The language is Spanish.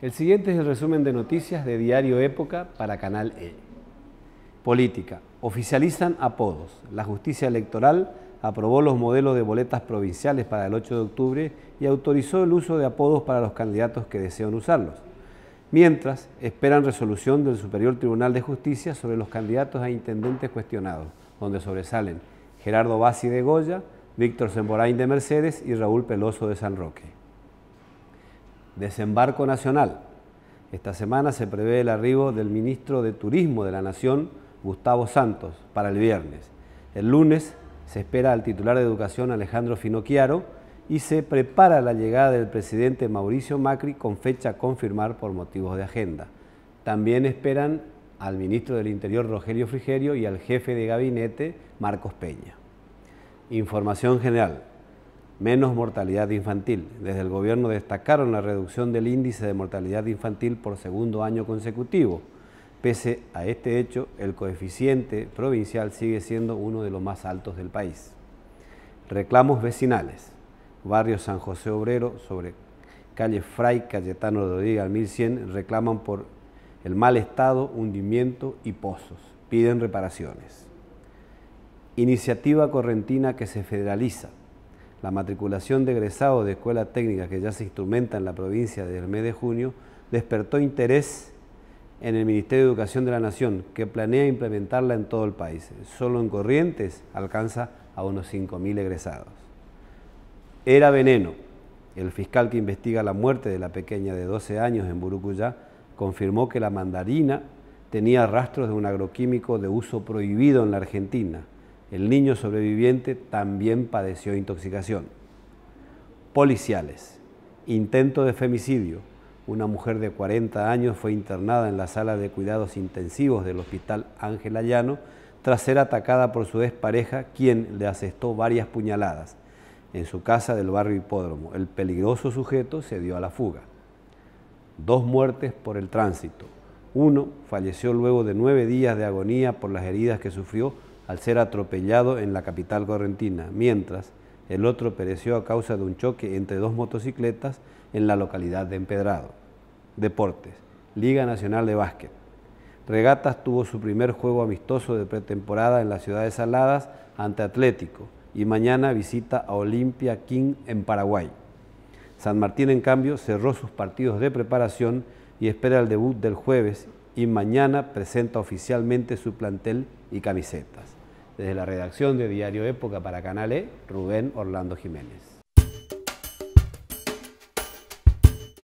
El siguiente es el resumen de noticias de Diario Época para Canal E. Política. Oficializan apodos. La justicia electoral aprobó los modelos de boletas provinciales para el 8 de octubre y autorizó el uso de apodos para los candidatos que desean usarlos. Mientras, esperan resolución del Superior Tribunal de Justicia sobre los candidatos a intendentes cuestionados, donde sobresalen Gerardo Bassi de Goya, Víctor Semborain de Mercedes y Raúl Peloso de San Roque. Desembarco Nacional. Esta semana se prevé el arribo del ministro de Turismo de la Nación, Gustavo Santos, para el viernes. El lunes se espera al titular de Educación, Alejandro Finocchiaro, y se prepara la llegada del presidente Mauricio Macri con fecha a confirmar por motivos de agenda. También esperan al ministro del Interior, Rogelio Frigerio, y al jefe de gabinete, Marcos Peña. Información general menos mortalidad infantil. Desde el gobierno destacaron la reducción del índice de mortalidad infantil por segundo año consecutivo. Pese a este hecho, el coeficiente provincial sigue siendo uno de los más altos del país. Reclamos vecinales. Barrio San José Obrero sobre calle Fray Cayetano Rodríguez al 1100 reclaman por el mal estado, hundimiento y pozos. Piden reparaciones. Iniciativa correntina que se federaliza la matriculación de egresados de escuelas técnicas que ya se instrumenta en la provincia desde el mes de junio despertó interés en el Ministerio de Educación de la Nación, que planea implementarla en todo el país. Solo en Corrientes alcanza a unos 5.000 egresados. Era Veneno, el fiscal que investiga la muerte de la pequeña de 12 años en Burucuyá, confirmó que la mandarina tenía rastros de un agroquímico de uso prohibido en la Argentina, el niño sobreviviente también padeció intoxicación. Policiales. Intento de femicidio. Una mujer de 40 años fue internada en la sala de cuidados intensivos del Hospital Ángel Llano tras ser atacada por su expareja, quien le asestó varias puñaladas en su casa del barrio Hipódromo. El peligroso sujeto se dio a la fuga. Dos muertes por el tránsito. Uno falleció luego de nueve días de agonía por las heridas que sufrió al ser atropellado en la capital correntina, mientras el otro pereció a causa de un choque entre dos motocicletas en la localidad de Empedrado. Deportes. Liga Nacional de Básquet. Regatas tuvo su primer juego amistoso de pretemporada en la ciudad de Saladas ante Atlético y mañana visita a Olimpia King en Paraguay. San Martín, en cambio, cerró sus partidos de preparación y espera el debut del jueves y mañana presenta oficialmente su plantel y camisetas. Desde la redacción de Diario Época para Canal E, Rubén Orlando Jiménez.